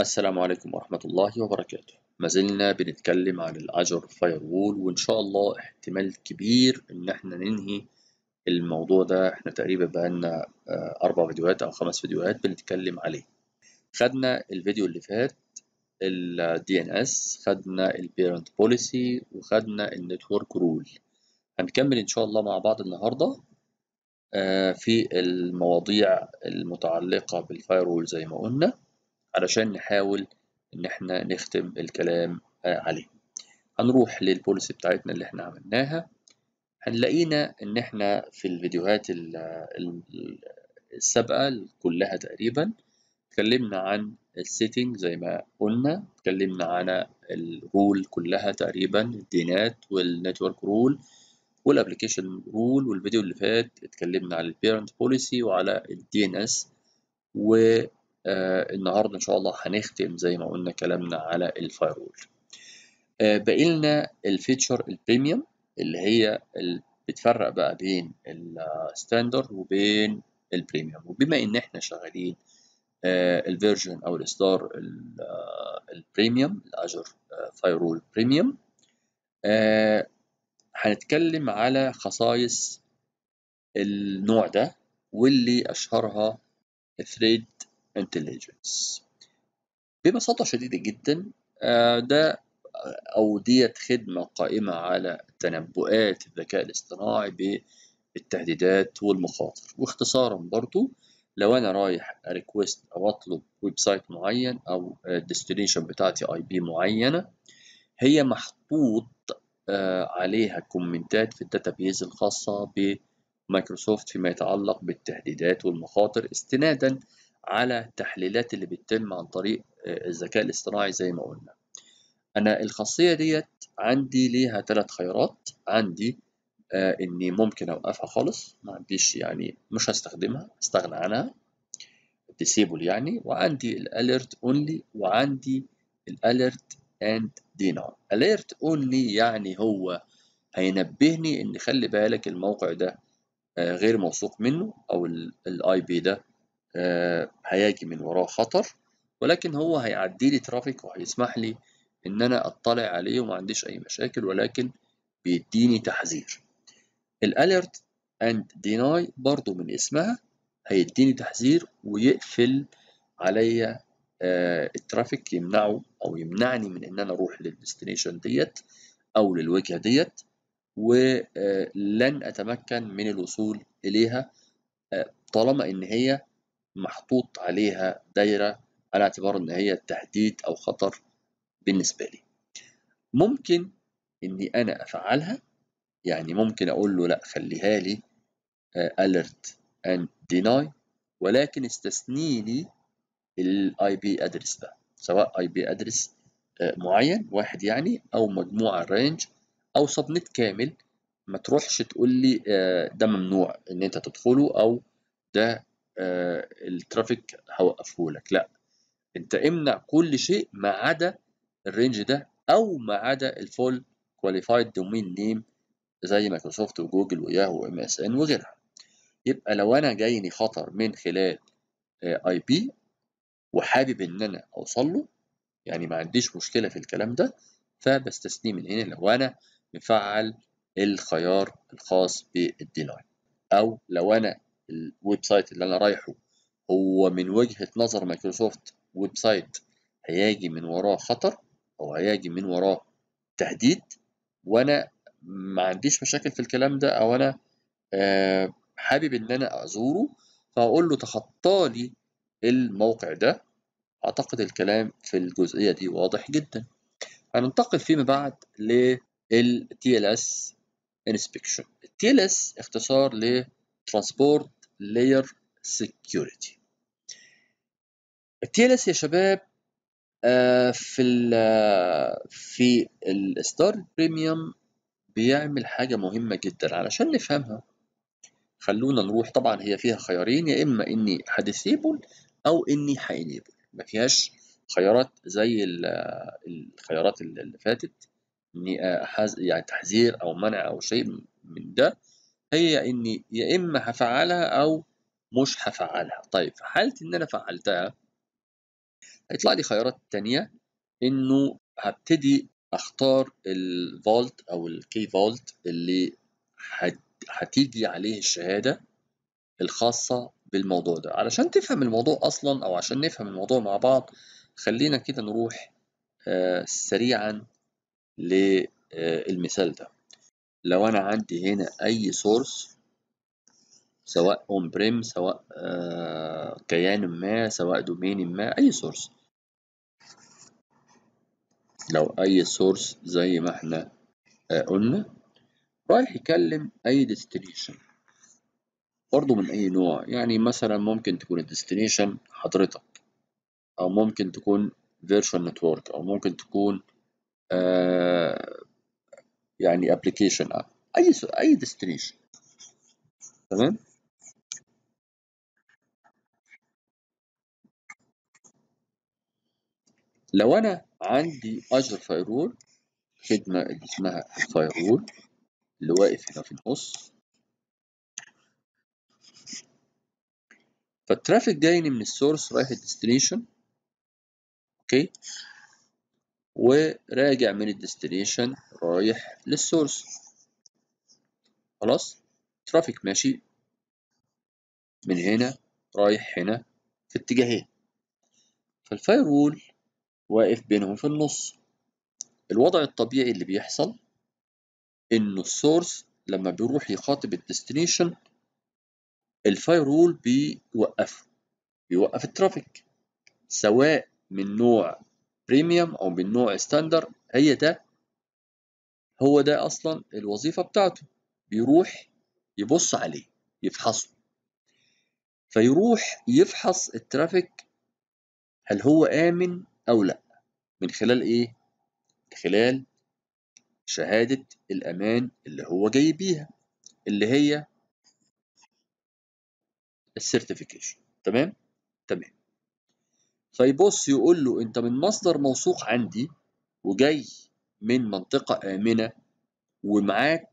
السلام عليكم ورحمة الله وبركاته ما زلنا بنتكلم عن الأجر فايروول وإن شاء الله احتمال كبير إن احنا ننهي الموضوع ده احنا تقريبا بقالنا آه، أربع فيديوهات أو خمس فيديوهات بنتكلم عليه خدنا الفيديو اللي فات الـ DNS خدنا البيرنت بوليسي وخدنا النتورك رول هنكمل إن شاء الله مع بعض النهاردة آه، في المواضيع المتعلقة بالفايروول زي ما قلنا علشان نحاول إن إحنا نختم الكلام آه، عليه هنروح للبوليسي بتاعتنا اللي إحنا عملناها هنلاقينا إن إحنا في الفيديوهات السابقة كلها تقريبا اتكلمنا عن السيتنج زي ما قلنا اتكلمنا عن الرول كلها تقريبا الدينات والنتورك رول والابلكيشن رول والفيديو اللي فات اتكلمنا عن البيرنت بوليسي وعلى الدي ان اس و آه النهارده ان شاء الله هنختم زي ما قلنا كلامنا على الفايرول آه باقي لنا الفيتشر البريميوم اللي هي بتفرق بقى بين الستاندرد وبين البريميوم وبما ان احنا شغالين آه الفيرجن او الاصدار آه، البريميوم الاجر آه، فايرول بريميوم آه، هنتكلم على خصائص النوع ده واللي اشهرها ثريد انتليجنس ببساطة شديدة جدا آه، ده آه، أو ديت خدمة قائمة على تنبؤات الذكاء الاصطناعي بالتهديدات والمخاطر واختصارا برضو لو أنا رايح ريكويست أو أطلب ويب سايت معين أو الديستنيشن آه، بتاعتي أي بي معينة هي محطوط عليها كومنتات في الداتابيز الخاصة بمايكروسوفت فيما يتعلق بالتهديدات والمخاطر استنادا على التحليلات اللي بتتم عن طريق آه، الذكاء الاصطناعي زي ما قلنا انا الخاصيه ديت عندي ليها ثلاث خيارات عندي آه اني ممكن اوقفها خالص ما عنديش يعني مش هستخدمها استغنى عنها ديسيبل يعني وعندي الاليرت اونلي وعندي الاليرت اند دينار اليرت اونلي يعني هو هينبهني ان خلي بالك الموقع ده آه غير موثوق منه او الاي بي ده آه، هيجي من وراه خطر ولكن هو هيعدي لي ترافيك وهيسمح لي ان انا اطلع عليه وما عنديش اي مشاكل ولكن بيديني تحذير الاليرت اند ديناي برضو من اسمها هيديني تحذير ويقفل عليا آه، الترافيك يمنعه او يمنعني من ان انا اروح للديستنيشن ديت او للوجهه ديت ولن آه، اتمكن من الوصول اليها طالما ان هي محطوط عليها دايرة على اعتبار ان هي تهديد او خطر بالنسبة لي ممكن اني انا افعلها يعني ممكن اقول له لا خليها لي آه، alert and deny ولكن استثني لي الاي بي ادرس ده سواء اي بي ادرس معين واحد يعني او مجموعه رينج او سبنت كامل ما تروحش تقول لي آه، ده ممنوع ان انت تدخله او ده آه، الترافيك هوقفه لك لا انت امنع كل شيء ما عدا الرينج ده او ما عدا الفول كواليفايد دومين نيم زي مايكروسوفت وجوجل وياهو وام اس ان وغيرها يبقى لو انا جايني خطر من خلال آه، اي بي وحابب ان انا اوصل له يعني ما عنديش مشكله في الكلام ده فبستثني من هنا لو انا مفعل الخيار الخاص بالديناي او لو انا الويب سايت اللي انا رايحه هو من وجهة نظر مايكروسوفت ويب سايت هيجي من وراه خطر او هيجي من وراه تهديد وانا ما عنديش مشاكل في الكلام ده او انا آه، حابب ان انا ازوره فاقول له تخطى لي الموقع ده اعتقد الكلام في الجزئيه دي واضح جدا هننتقل فيما بعد لل انسبكشن التي ال اس اختصار ل ترانسبورت لاير سكيورتي التيلس يا شباب آه، في الـ آه، في الستار بريميوم بيعمل حاجة مهمة جدا علشان نفهمها خلونا نروح طبعا هي فيها خيارين يا اما اني هديسيبل او اني هينيبل ما فيهاش خيارات زي الخيارات آه، اللي فاتت اني يعني تحذير او منع او شيء من ده هي اني يا اما هفعلها او مش هفعلها طيب في حالة ان انا فعلتها هيطلع لي خيارات تانية انه هبتدي اختار الفولت او الكي فولت اللي هتيجي عليه الشهادة الخاصة بالموضوع ده علشان تفهم الموضوع اصلا او عشان نفهم الموضوع مع بعض خلينا كده نروح آه، سريعا للمثال آه، ده لو انا عندي هنا اي سورس سواء اون بريم سواء آه، كيان ما سواء دومين ما اي سورس لو اي سورس زي ما احنا آه، قلنا رايح يكلم اي ديستنيشن برضه من اي نوع يعني مثلا ممكن تكون الديستنيشن حضرتك او ممكن تكون فيرشوال نتورك او ممكن تكون آه، يعني ابلكيشن آه. اي اي ديستنيشن تمام لو انا عندي اجر فايرول خدمه اللي اسمها فايرول اللي واقف هنا في النص فالترافيك جاي من السورس رايح الديستنيشن اوكي وراجع من الديستنيشن رايح للسورس خلاص ترافيك ماشي من هنا رايح هنا في اتجاهين فالفاير وول واقف بينهم في النص الوضع الطبيعي اللي بيحصل انه السورس لما بيروح يخاطب الديستنيشن الفاير وول بيوقفه بيوقف الترافيك سواء من نوع بريميوم أو بالنوع ستاندر هي ده هو ده أصلا الوظيفة بتاعته بيروح يبص عليه يفحصه فيروح يفحص الترافيك هل هو آمن أو لا من خلال إيه؟ من خلال شهادة الأمان اللي هو جاي بيها اللي هي السيرتيفيكيشن تمام؟ تمام فيبص يقول له انت من مصدر موثوق عندي وجاي من منطقه امنه ومعاك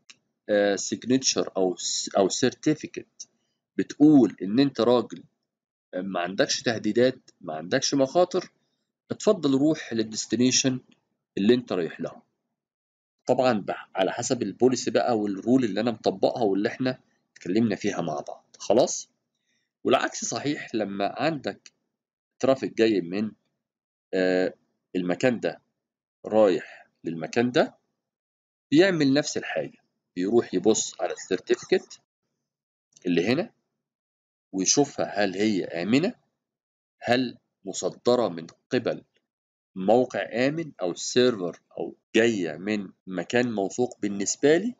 سيجنتشر آه، او او سيرتيفيكت بتقول ان انت راجل آه، ما عندكش تهديدات ما عندكش مخاطر اتفضل روح للديستنيشن اللي انت رايح لها طبعا بقى على حسب البوليسي بقى والرول اللي انا مطبقها واللي احنا اتكلمنا فيها مع بعض خلاص والعكس صحيح لما عندك الترافيك جاي من آه، المكان ده رايح للمكان ده بيعمل نفس الحاجة بيروح يبص على السيرتيفيكت اللي هنا ويشوفها هل هي آمنة هل مصدرة من قبل موقع آمن أو سيرفر أو جاية من مكان موثوق بالنسبة لي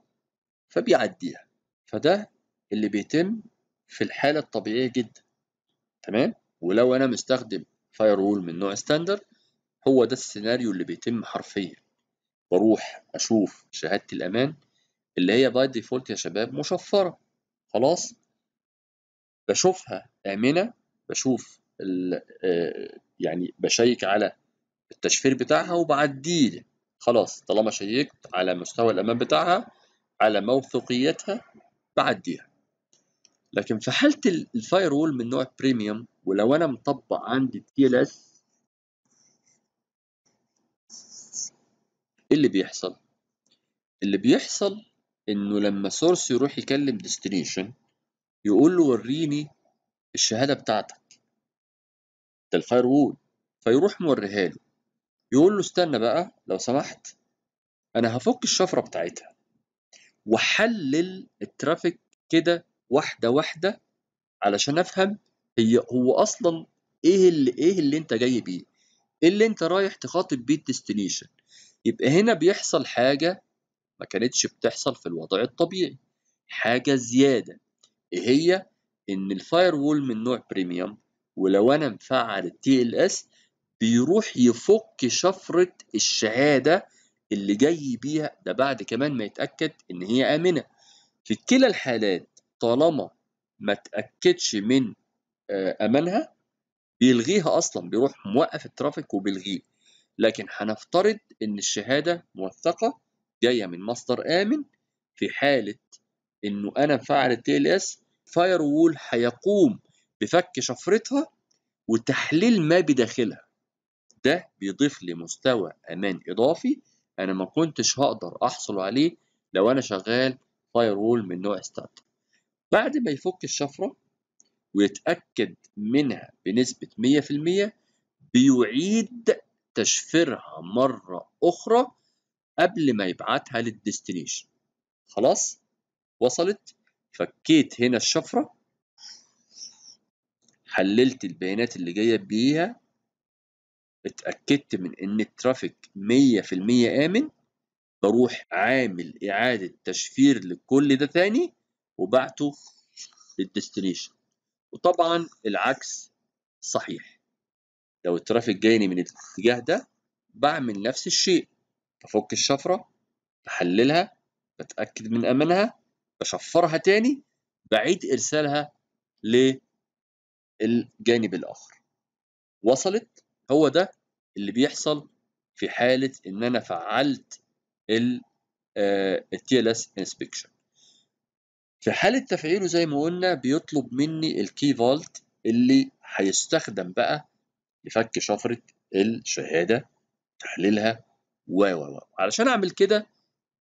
فبيعديها فده اللي بيتم في الحالة الطبيعية جدا تمام ولو انا مستخدم فاير وول من نوع ستاندر هو ده السيناريو اللي بيتم حرفيا بروح اشوف شهاده الامان اللي هي باي ديفولت يا شباب مشفره خلاص بشوفها امنه بشوف آه، يعني بشيك على التشفير بتاعها وبعديه خلاص طالما شيكت على مستوى الامان بتاعها على موثوقيتها بعديها لكن في حاله الفاير وول من نوع بريميوم ولو انا مطبق عندي تي ال ايه اللي بيحصل اللي بيحصل انه لما سورس يروح يكلم ديستنيشن يقول له وريني الشهاده بتاعتك ده الفاير وول فيروح موريها له يقول له استنى بقى لو سمحت انا هفك الشفره بتاعتها واحلل الترافيك كده واحده واحده علشان افهم هي هو اصلا ايه اللي ايه اللي انت جاي بيه ايه اللي انت رايح تخاطب بيه الديستنيشن يبقى هنا بيحصل حاجه ما كانتش بتحصل في الوضع الطبيعي حاجه زياده ايه هي ان الفاير وول من نوع بريميوم ولو انا مفعل التي ال اس بيروح يفك شفره الشهاده اللي جاي بيها ده بعد كمان ما يتاكد ان هي امنه في كلا الحالات طالما ما تاكدش من آه، امانها بيلغيها اصلا بيروح موقف الترافيك وبيلغيه لكن هنفترض ان الشهاده موثقه جايه من مصدر امن في حاله انه انا فعل التي ال اس فاير وول هيقوم بفك شفرتها وتحليل ما بداخلها ده بيضيف لي مستوى امان اضافي انا ما كنتش هقدر احصل عليه لو انا شغال فاير وول من نوع ستارت بعد ما يفك الشفره ويتأكد منها بنسبة 100% بيعيد تشفيرها مرة أخرى قبل ما يبعتها للديستنيشن خلاص وصلت فكيت هنا الشفرة حللت البيانات اللي جاية بيها اتأكدت من إن الترافيك 100% آمن بروح عامل إعادة تشفير لكل ده تاني وبعته للديستنيشن وطبعا العكس صحيح لو الترافيك جايني من الاتجاه ده بعمل نفس الشيء بفك الشفرة بحللها بتأكد من أمانها بشفرها تاني بعيد إرسالها للجانب الآخر وصلت هو ده اللي بيحصل في حالة إن أنا فعلت الـ آه، TLS inspection في حالة تفعيله زي ما قلنا بيطلب مني الكي فولت اللي هيستخدم بقى لفك شفرة الشهادة تحليلها و و و علشان أعمل كده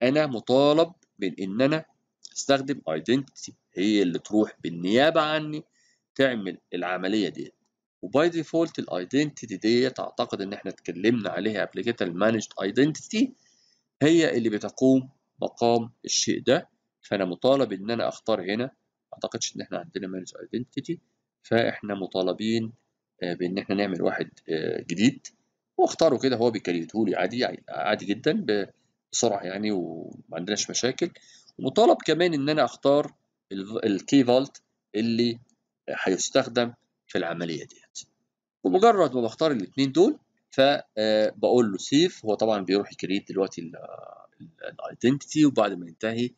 أنا مطالب من إن أنا أستخدم ايدنتيتي هي اللي تروح بالنيابة عني تعمل العملية ديت وباي ديفولت الايدنتيتي ديت أعتقد إن إحنا اتكلمنا عليها قبل كده المانجد ايدنتيتي هي اللي بتقوم مقام الشيء ده فانا مطالب ان انا اختار هنا ما اعتقدش ان احنا عندنا مانج ايدنتيتي فاحنا مطالبين آه، بان احنا نعمل واحد آه، جديد واختاره كده هو بيكريته لي عادي يعني عادي جدا بسرعه يعني وما عندناش مشاكل ومطالب كمان ان انا اختار الكي فالت اللي هيستخدم في العمليه ديت ومجرد ما بختار الاثنين دول فبقول آه، له سيف هو طبعا بيروح يكريت دلوقتي الايدنتيتي وبعد ما ينتهي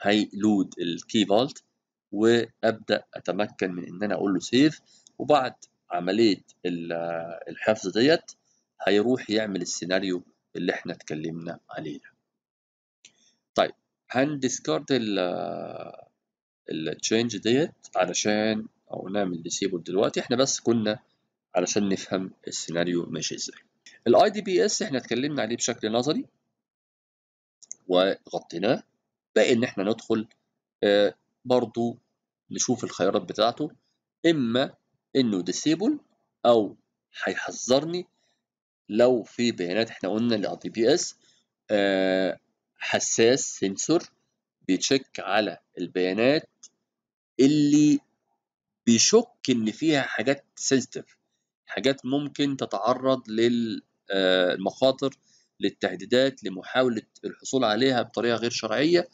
هيلود الكي فالت وابدا اتمكن من ان انا اقول له سيف وبعد عمليه الحفظ ديت هيروح يعمل السيناريو اللي احنا اتكلمنا عليه ده. طيب ال التشينج ديت علشان او نعمل ديسيبل دلوقتي احنا بس كنا علشان نفهم السيناريو ماشي ازاي الاي دي بي اس احنا اتكلمنا عليه بشكل نظري وغطيناه باقي ان احنا ندخل آه، برضو نشوف الخيارات بتاعته اما انه ديسيبل او هيحذرني لو في بيانات احنا قلنا ال دي بي اس حساس سنسور بيتشك على البيانات اللي بيشك ان فيها حاجات سنسيتيف حاجات ممكن تتعرض للمخاطر آه، للتهديدات لمحاولة الحصول عليها بطريقة غير شرعية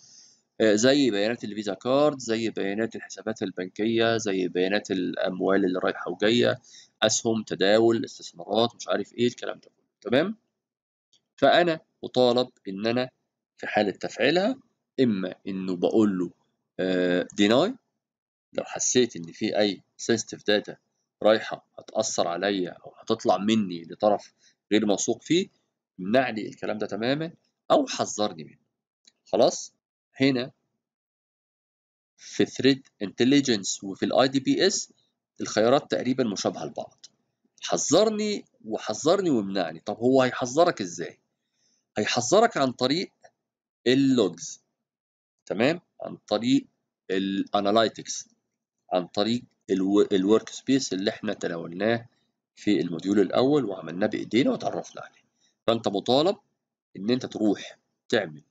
آه، زي بيانات الفيزا كارد زي بيانات الحسابات البنكية زي بيانات الأموال اللي رايحة وجاية أسهم تداول استثمارات مش عارف إيه الكلام ده كله تمام فأنا مطالب إن أنا في حالة تفعيلها إما إنه بقول له ديناي آه، لو حسيت إن في أي سنسيتيف داتا رايحة هتأثر عليا أو هتطلع مني لطرف غير موثوق فيه منعني الكلام ده تماما أو حذرني منه خلاص هنا في ثريد انتليجنس وفي الاي دي بي اس الخيارات تقريبا مشابهه لبعض حذرني وحذرني ومنعني طب هو هيحذرك ازاي هيحذرك عن طريق اللوجز تمام عن طريق الاناليتكس عن طريق الورك سبيس اللي احنا تناولناه في الموديول الاول وعملناه بايدينا وتعرفنا عليه فانت مطالب ان انت تروح تعمل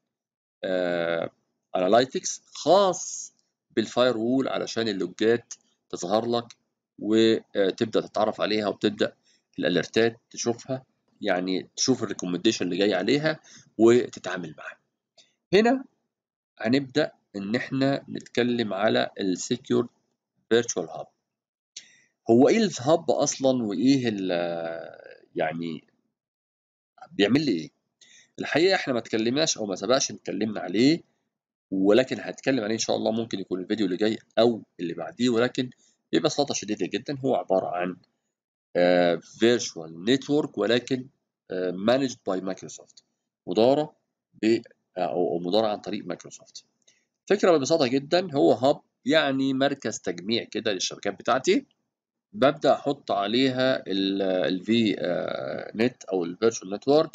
آه اناليتكس خاص بالفاير وول علشان اللوجات تظهر لك وتبدا آه، تتعرف عليها وتبدا الاليرتات تشوفها يعني تشوف الريكومنديشن اللي جاي عليها وتتعامل معاها هنا هنبدا ان احنا نتكلم على السكيور فيرتشوال هاب هو ايه الهاب اصلا وايه آه، يعني بيعمل لي ايه الحقيقه احنا ما اتكلمناش او ما سبقش اتكلمنا عليه ولكن هتكلم عليه ان شاء الله ممكن يكون الفيديو اللي جاي او اللي بعديه ولكن ببساطه شديده جدا هو عباره عن فيرتشوال آه، نتورك ولكن مانجد باي مايكروسوفت مداره ب آه، او مداره عن طريق مايكروسوفت فكره ببساطه جدا هو هاب يعني مركز تجميع كده للشبكات بتاعتي ببدا احط عليها الفي نت آه، او الفيرتشوال نتورك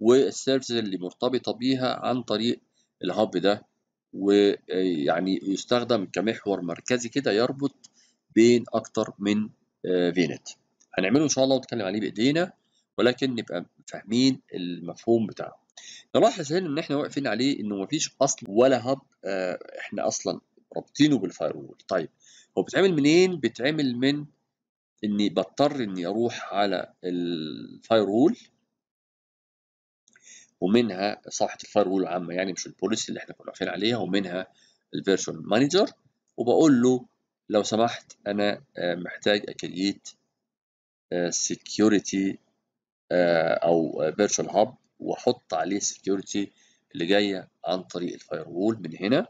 والسيرفيسز اللي مرتبطه بيها عن طريق الهاب ده ويعني يستخدم كمحور مركزي كده يربط بين اكتر من آه، فينت هنعمله ان شاء الله ونتكلم عليه بايدينا ولكن نبقى فاهمين المفهوم بتاعه نلاحظ هنا ان احنا واقفين عليه انه مفيش اصل ولا هب آه، احنا اصلا رابطينه بالفايروول طيب هو بيتعمل منين بيتعمل من اني بضطر اني اروح على الفايروول ومنها صفحه الفاير العامه يعني مش البوليسي اللي احنا كنا واقفين عليها ومنها الفيرجن مانجر وبقول له لو سمحت انا آه، محتاج اكريت سكيورتي آه، آه، او فيرجن هاب واحط عليه السكيورتي اللي جايه عن طريق الفاير وول من هنا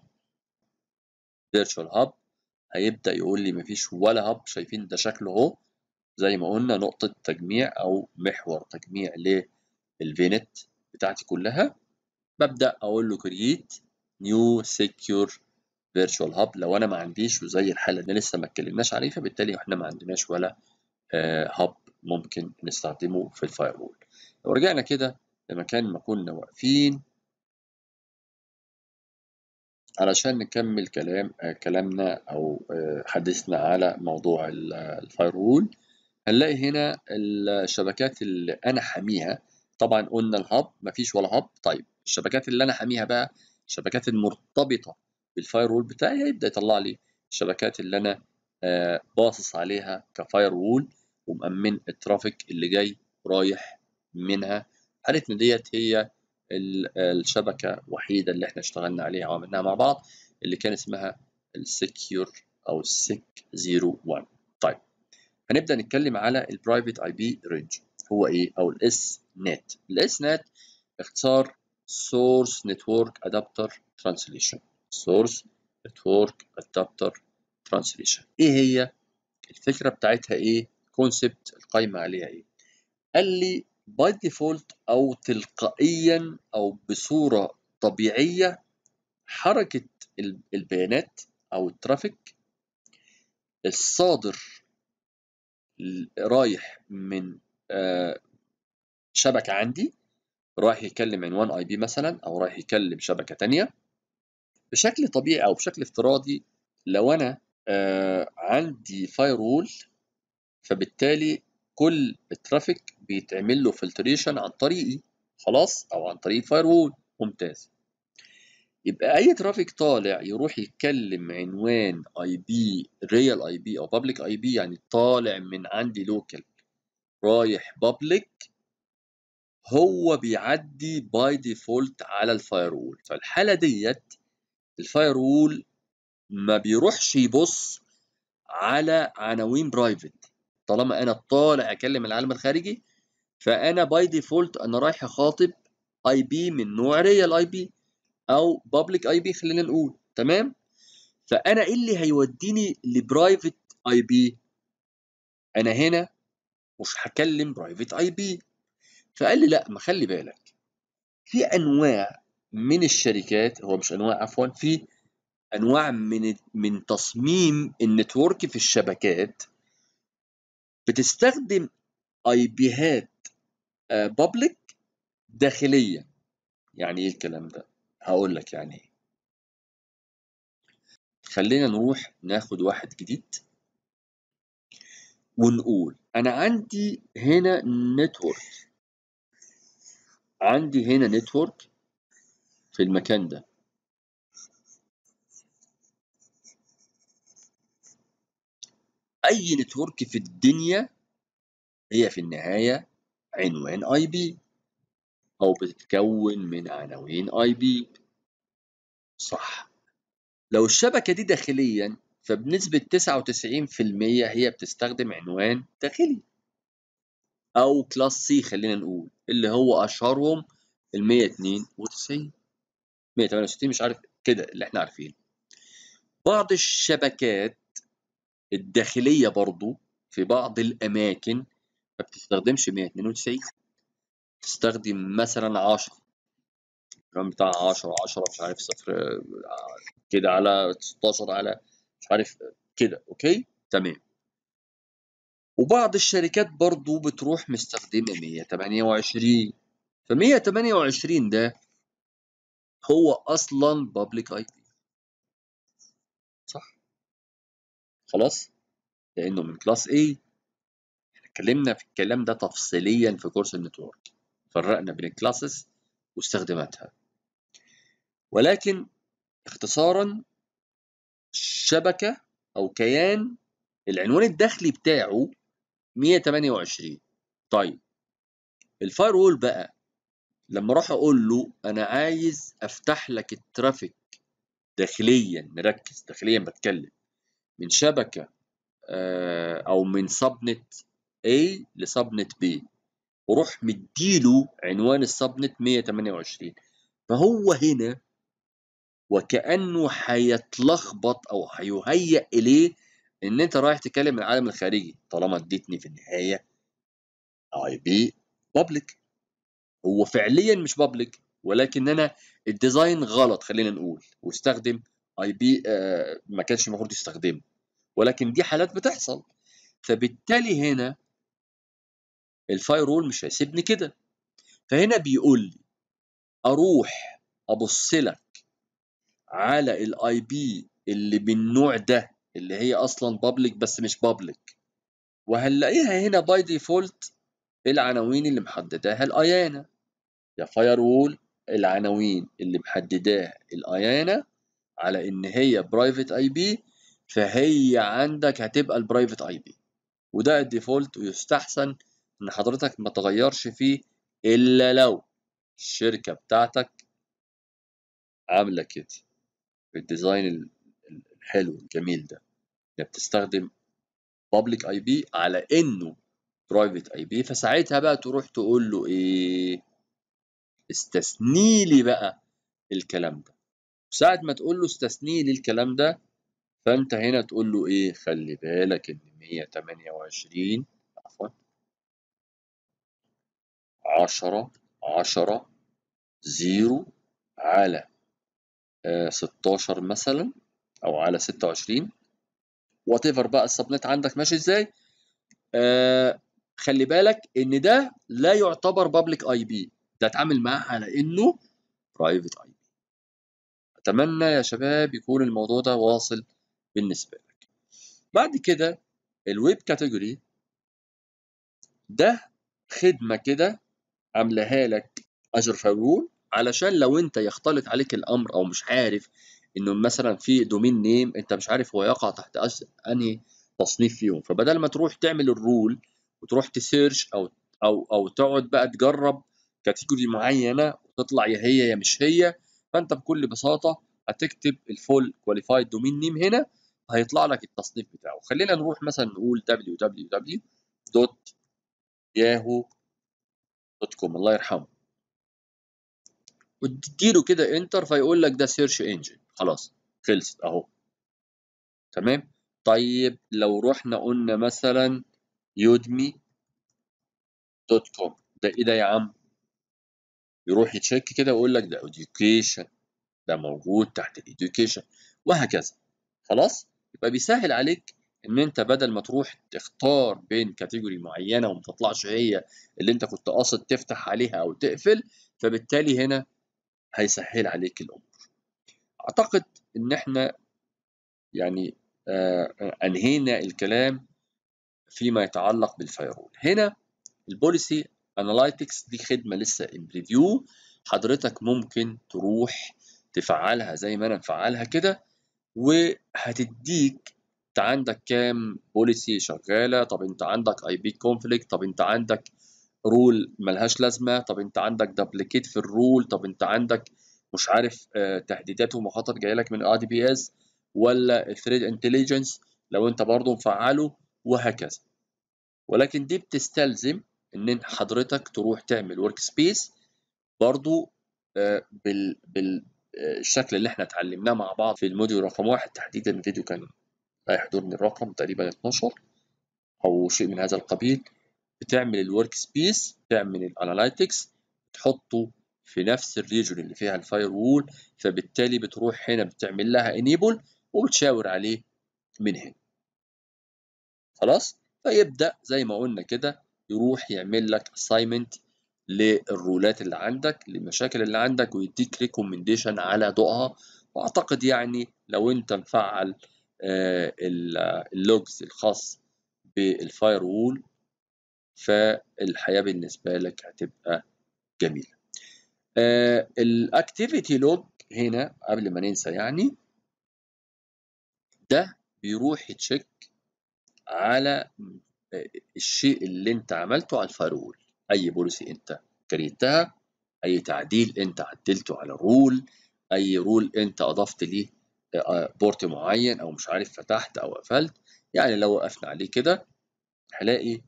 فيرتشوال هاب هيبدا يقول لي مفيش ولا هاب شايفين ده شكله اهو زي ما قلنا نقطه تجميع او محور تجميع للفينت بتاعتي كلها ببدا اقول له كرييت نيو سيكيور فيرتشوال هاب لو انا ما عنديش وزي الحاله اللي لسه ما اتكلمناش عليه فبالتالي احنا ما عندناش ولا هاب آه، ممكن نستخدمه في الفاير وول لو رجعنا كده لمكان ما كنا واقفين علشان نكمل كلام آه، كلامنا او آه، حديثنا على موضوع الفاير وول هنلاقي هنا الشبكات اللي انا حاميها طبعا قلنا الهاب مفيش ولا هاب طيب الشبكات اللي انا حاميها بقى الشبكات المرتبطه بالفاير وول بتاعي هيبدا يطلع لي الشبكات اللي انا آه، باصص عليها كفاير وول ومأمن الترافيك اللي جاي رايح منها حالتنا ديت هي آه، الشبكه الوحيده اللي احنا اشتغلنا عليها وعملناها مع بعض اللي كان اسمها السكيور او السك 01 طيب هنبدا نتكلم على البرايفت اي بي رينج هو ايه او الاس نت الاس نت اختصار سورس نتورك ادابتر ترانسليشن سورس نتورك ادابتر ترانسليشن ايه هي الفكره بتاعتها ايه كونسبت القايمه عليها ايه قال لي باي ديفولت او تلقائيا او بصوره طبيعيه حركه البيانات او الترافيك الصادر رايح من آه، شبكة عندي رايح يكلم عنوان اي بي مثلا او رايح يكلم شبكة تانية بشكل طبيعي او بشكل افتراضي لو انا آه، عندي فايرول فبالتالي كل الترافيك بيتعمل له فلتريشن عن طريقي خلاص او عن طريق الفايرول ممتاز يبقى اي ترافيك طالع يروح يتكلم عنوان اي بي ريال اي بي او بابليك اي بي يعني طالع من عندي لوكال رايح بابليك هو بيعدي باي ديفولت على الفايرول فالحاله ديت الفايرول ما بيروحش يبص على عناوين برايفت طالما انا طالع اكلم العالم الخارجي فانا باي ديفولت انا رايح اخاطب اي بي من نوع ريال اي بي او بابليك اي بي خلينا نقول تمام فانا ايه اللي هيوديني لبرايفت اي بي انا هنا مش هكلم برايفت اي بي فقال لي لا ما خلي بالك في انواع من الشركات هو مش انواع عفوا في انواع من من تصميم النتورك في الشبكات بتستخدم اي بيهات بابليك آه، داخليه يعني ايه الكلام ده هقول لك يعني ايه خلينا نروح ناخد واحد جديد ونقول انا عندي هنا نتورك عندي هنا نتورك في المكان ده اي نتورك في الدنيا هي في النهايه عنوان اي بي او بتتكون من عناوين اي بي صح لو الشبكه دي داخليا فبنسبة 99% هي بتستخدم عنوان داخلي أو كلاس سي خلينا نقول اللي هو أشهرهم ال 192 168 مش عارف كده اللي احنا عارفينه بعض الشبكات الداخلية برضو في بعض الأماكن ما بتستخدمش 192 تستخدم مثلا 10 الرقم بتاع 10 10 مش عارف صفر آه، كده على 16 على مش عارف كده اوكي تمام وبعض الشركات برضو بتروح مستخدمة 128 ف 128 ده هو اصلا بابليك اي بي صح خلاص لانه من كلاس اي اتكلمنا في الكلام ده تفصيليا في كورس النتورك فرقنا بين الكلاسز واستخداماتها ولكن اختصارا شبكه او كيان العنوان الداخلي بتاعه 128 طيب الفاير وول بقى لما اروح اقول له انا عايز افتح لك الترافيك داخليا مركز داخليا بتكلم من شبكه آه، او من سبنت A لسبنت B وروح مديله عنوان السبنت 128 فهو هنا وكانه هيتلخبط او هيهيأ اليه ان انت رايح تكلم العالم الخارجي طالما اديتني في النهايه اي بي بابليك هو فعليا مش بابليك ولكن انا الديزاين غلط خلينا نقول واستخدم اي آه، بي ما كانش المفروض يستخدمه ولكن دي حالات بتحصل فبالتالي هنا الفايرول مش هيسيبني كده فهنا بيقول لي اروح ابص لك على الاي بي اللي بالنوع ده اللي هي اصلا بابليك بس مش بابليك وهنلاقيها هنا باي ديفولت العناوين اللي محدداها الايانا يا فاير وول العناوين اللي محدداها الايانا على ان هي برايفت اي بي فهي عندك هتبقى البرايفت اي بي وده الديفولت ويستحسن ان حضرتك ما تغيرش فيه الا لو الشركه بتاعتك عامله كده الديزاين الحلو الجميل ده انك بتستخدم بابليك اي بي على انه برايفت اي بي فساعتها بقى تروح تقول له ايه استثني لي بقى الكلام ده ساعة ما تقول له استثني لي الكلام ده فانت هنا تقول له ايه خلي بالك ان 128 عفوا 10 10 0 على 16 آه، مثلا او على 26 وات ايفر بقى السبنت عندك ماشي ازاي آه، خلي بالك ان ده لا يعتبر بابليك اي بي ده اتعامل معاه على انه برايفت اي بي اتمنى يا شباب يكون الموضوع ده واصل بالنسبه لك بعد كده الويب كاتيجوري ده خدمه كده عاملاها لك اجر فاول علشان لو انت يختلط عليك الامر او مش عارف انه مثلا في دومين نيم انت مش عارف هو يقع تحت انهي تصنيف فيهم فبدل ما تروح تعمل الرول وتروح تسيرش او او او تقعد بقى تجرب كاتيجوري معينه وتطلع يا هي يا مش هي فانت بكل بساطه هتكتب الفول كواليفايد دومين نيم هنا هيطلع لك التصنيف بتاعه خلينا نروح مثلا نقول www.yahoo.com دوت ياهو دوت كوم الله يرحمه وتديله كده انتر فيقول لك ده سيرش انجن خلاص خلصت اهو تمام طيب لو رحنا قلنا مثلا يودمي دوت كوم ده ايه ده يا عم يروح يتشيك كده ويقول لك ده اديوكيشن ده موجود تحت الاديوكيشن وهكذا خلاص يبقى بيسهل عليك ان انت بدل ما تروح تختار بين كاتيجوري معينه وما تطلعش هي اللي انت كنت قاصد تفتح عليها او تقفل فبالتالي هنا هيسهل عليك الامور اعتقد ان احنا يعني آه، انهينا الكلام فيما يتعلق بالفيرول هنا البوليسي اناليتكس دي خدمه لسه ان ريفيو حضرتك ممكن تروح تفعلها زي ما انا مفعلها كده وهتديك انت عندك كام بوليسي شغاله طب انت عندك اي بي كونفليكت طب انت عندك رول ملهاش لازمه طب انت عندك دبليكيت في الرول طب انت عندك مش عارف آه، تهديدات ومخاطر جايه لك من الاي دي بي اس ولا الثريد انتليجنس لو انت برضه مفعله وهكذا ولكن دي بتستلزم ان حضرتك تروح تعمل ورك سبيس برضه آه، بالشكل آه، اللي احنا اتعلمناه مع بعض في الموديول رقم واحد تحديدا الفيديو كان هيحضرني الرقم تقريبا 12 او شيء من هذا القبيل بتعمل الورك سبيس بتعمل الاناليتكس تحطه في نفس الريجون اللي فيها الفاير وول فبالتالي بتروح هنا بتعمل لها انيبل وبتشاور عليه من هنا خلاص فيبدا زي ما قلنا كده يروح يعمل لك اساينمنت للرولات اللي عندك للمشاكل اللي عندك ويديك ريكومنديشن على ضوءها واعتقد يعني لو انت مفعل آه، اللوجز الخاص بالفاير وول فالحياة بالنسبة لك هتبقى جميلة آه، الاكتيفيتي لوج هنا قبل ما ننسى يعني ده بيروح يتشيك على الشيء اللي انت عملته على الفارول اي بوليسي انت كريتها اي تعديل انت عدلته على الرول اي رول انت اضفت ليه بورت آه، معين او مش عارف فتحت او قفلت يعني لو وقفنا عليه كده هلاقي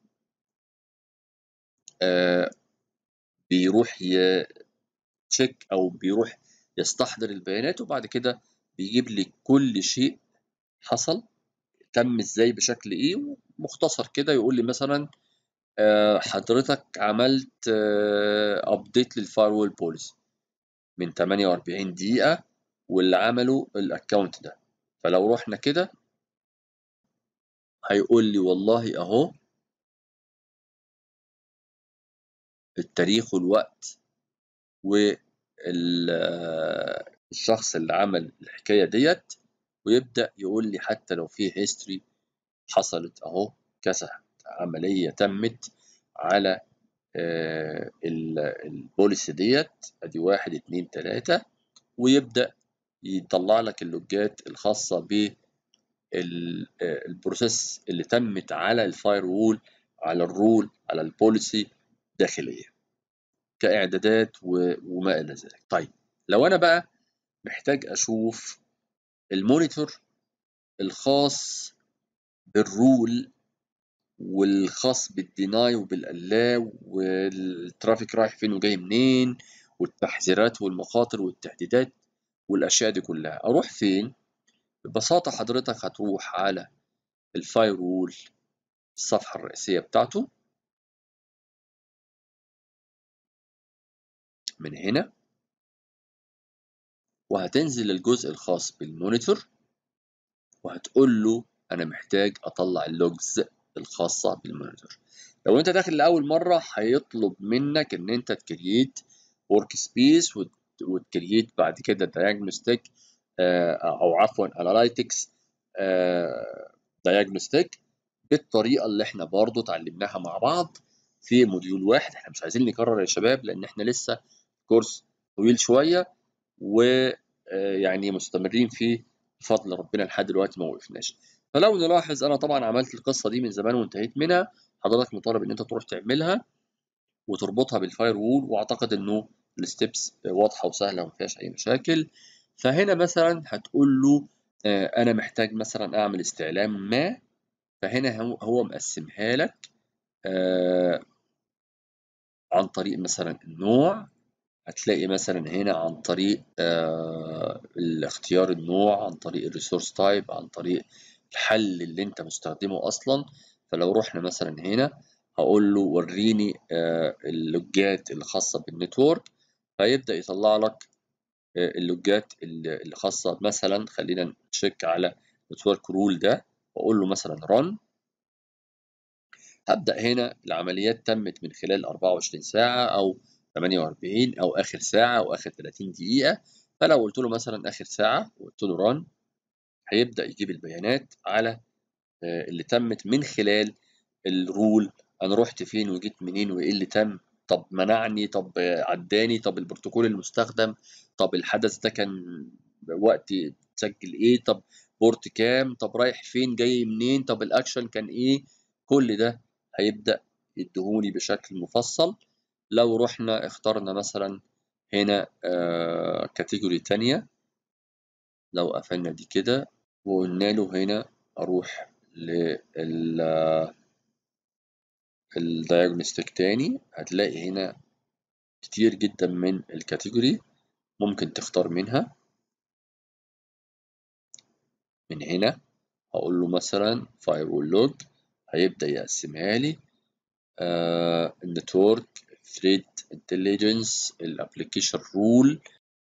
آه، بيروح يتشيك او بيروح يستحضر البيانات وبعد كده بيجيب لي كل شيء حصل تم ازاي بشكل ايه ومختصر كده يقول لي مثلا آه، حضرتك عملت ابديت للفايروال بوليسي من 48 دقيقة واللي عمله الاكونت ده فلو رحنا كده هيقول لي والله اهو التاريخ والوقت والشخص اللي عمل الحكاية ديت ويبدأ يقول لي حتى لو في هيستوري حصلت أهو كذا عملية تمت على آه، البوليسي ديت ادي واحد اتنين تلاتة ويبدأ يطلع لك اللوجات الخاصة بالبروسيس آه، اللي تمت على الفاير وول على الرول على البوليسي داخلية كإعدادات وما إلى ذلك طيب لو أنا بقى محتاج أشوف المونيتور الخاص بالرول والخاص بالديناي وبالألاو والترافيك رايح فين وجاي منين والتحذيرات والمخاطر والتهديدات والأشياء دي كلها أروح فين؟ ببساطة حضرتك هتروح على الفايرول الصفحة الرئيسية بتاعته من هنا وهتنزل الجزء الخاص بالمونيتور وهتقول له انا محتاج اطلع اللوجز الخاصه بالمونيتور لو انت داخل لاول مره هيطلب منك ان انت تكريت ورك سبيس وتكريت بعد كده دياجنوستيك آه، او عفوا اناليتكس آه، دياجنوستيك بالطريقه اللي احنا برضو اتعلمناها مع بعض في موديول واحد احنا مش عايزين نكرر يا شباب لان احنا لسه كورس طويل شويه ويعني آه، مستمرين فيه بفضل ربنا لحد دلوقتي ما وقفناش فلو نلاحظ انا طبعا عملت القصه دي من زمان وانتهيت منها حضرتك مطالب ان انت تروح تعملها وتربطها بالفاير وول واعتقد انه الستبس واضحه وسهله وما فيهاش اي مشاكل فهنا مثلا هتقول له آه، انا محتاج مثلا اعمل استعلام ما فهنا هو مقسمها لك آه، عن طريق مثلا النوع هتلاقي مثلا هنا عن طريق آه الاختيار النوع عن طريق الريسورس تايب عن طريق الحل اللي انت مستخدمه اصلا فلو رحنا مثلا هنا هقول له وريني آه اللوجات الخاصه بالنتورك فيبدا يطلع لك آه اللوجات الخاصه مثلا خلينا نتشيك على نتورك رول ده واقول له مثلا رن هبدا هنا العمليات تمت من خلال 24 ساعه او 48 او اخر ساعه او اخر 30 دقيقه فلو قلت له مثلا اخر ساعه وقلت له ران هيبدا يجيب البيانات على آه، اللي تمت من خلال الرول انا رحت فين وجيت منين وايه اللي تم طب منعني طب عداني طب البروتوكول المستخدم طب الحدث ده كان وقت تسجل ايه طب بورت كام طب رايح فين جاي منين طب الاكشن كان ايه كل ده هيبدا يديهولي بشكل مفصل لو رحنا اخترنا مثلا هنا كاتيجوري آه، تانية لو قفلنا دي كده وقلنا له هنا اروح لل الدايجنوستيك تاني هتلاقي هنا كتير جدا من الكاتيجوري ممكن تختار منها من هنا هقول له مثلا فايرول لوج لود هيبدأ يقسمها لي آه النتورك threat intelligence الابلكيشن رول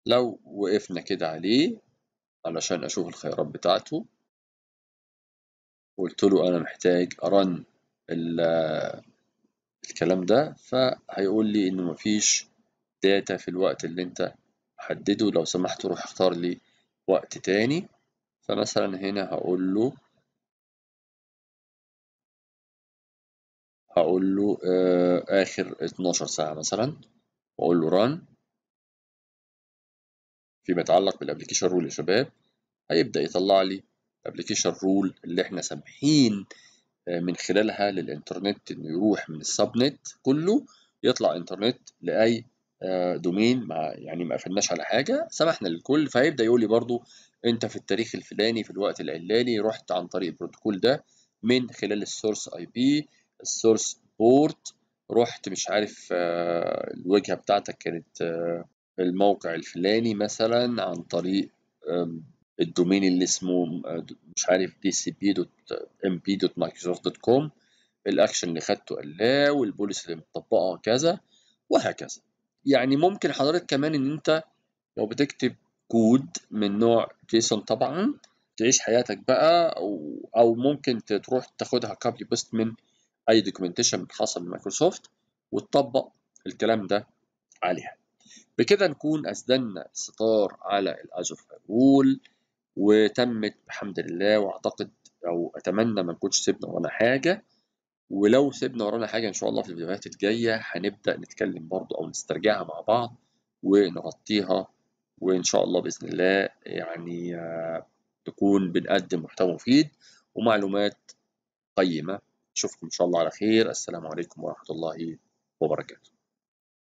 لو وقفنا كده عليه علشان اشوف الخيارات بتاعته قلت له انا محتاج ارن الكلام ده فهيقول لي انه مفيش داتا في الوقت اللي انت حدده لو سمحت روح اختار لي وقت تاني فمثلا هنا هقول له هقول له آه، آخر 12 ساعة مثلا وأقول له ران فيما يتعلق بالابلكيشن رول يا شباب هيبدأ يطلع لي الابلكيشن رول اللي احنا سامحين آه، من خلالها للإنترنت إنه يروح من السبنت كله يطلع إنترنت لأي دومين آه، مع يعني ما قفلناش على حاجة سمحنا للكل فهيبدأ يقول لي برضو أنت في التاريخ الفلاني في الوقت العلاني رحت عن طريق البروتوكول ده من خلال السورس اي بي السورس بورت رحت مش عارف آه، الواجهه بتاعتك كانت آه، الموقع الفلاني مثلا عن طريق الدومين اللي اسمه آه، مش عارف دي سي بي دوت ام بي دوت مايكروسوفت دوت كوم الاكشن اللي خدته قال لا والبوليس اللي مطبقه كذا وهكذا يعني ممكن حضرتك كمان ان انت لو بتكتب كود من نوع جيسون طبعا تعيش حياتك بقى او, أو ممكن تروح تاخدها كوبي بيست من اي دوكيومنتيشن بتحصل من مايكروسوفت وتطبق الكلام ده عليها بكده نكون اسدنا الستار على الازور فاير وتمت بحمد الله واعتقد او اتمنى ما نكونش سيبنا ورانا حاجه ولو سيبنا ورانا حاجه ان شاء الله في الفيديوهات الجايه هنبدا نتكلم برضو او نسترجعها مع بعض ونغطيها وان شاء الله باذن الله يعني آه، تكون بنقدم محتوى مفيد ومعلومات قيمه أشوفكم إن شاء الله على خير السلام عليكم ورحمة الله وبركاته